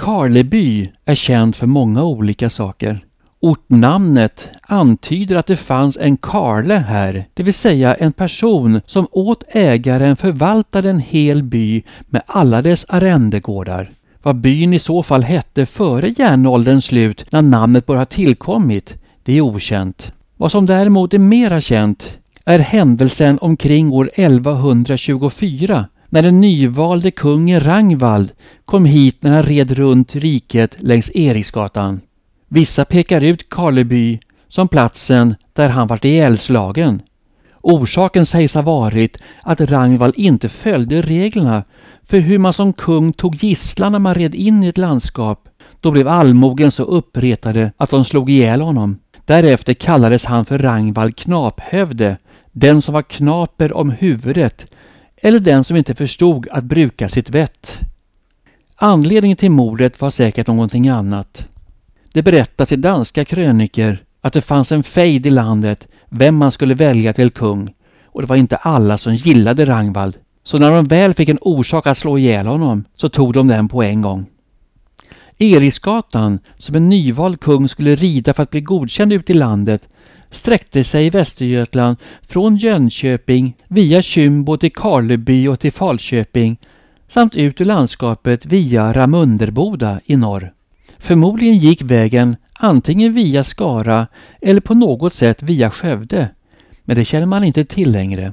Karleby är känd för många olika saker. Ortnamnet antyder att det fanns en karle här, det vill säga en person som åt ägaren förvaltade en hel by med alla dess arrendegårdar. Vad byn i så fall hette före järnålderns slut när namnet bara tillkommit, det är okänt. Vad som däremot är mera känt är händelsen omkring år 1124 när den nyvalde kungen Rangvald kom hit när han red runt riket längs Eriksgatan. Vissa pekar ut Karleby som platsen där han vart ihjälslagen. Orsaken sägs ha varit att Rangvall inte följde reglerna för hur man som kung tog gisslan när man red in i ett landskap. Då blev allmogen så uppretade att de slog ihjäl honom. Därefter kallades han för Rangvall knaphövde, den som var knaper om huvudet eller den som inte förstod att bruka sitt vett. Anledningen till mordet var säkert någonting annat. Det berättas i danska kröniker att det fanns en fejd i landet vem man skulle välja till kung och det var inte alla som gillade Rangvald. Så när de väl fick en orsak att slå ihjäl honom så tog de den på en gång. Eriksgatan, som en nyvald kung skulle rida för att bli godkänd ute i landet, sträckte sig i Västergötland från Jönköping via Kymbo till Karleby och till Falköping samt ut ur landskapet via Ramunderboda i norr. Förmodligen gick vägen antingen via Skara eller på något sätt via Skövde, men det känner man inte till längre.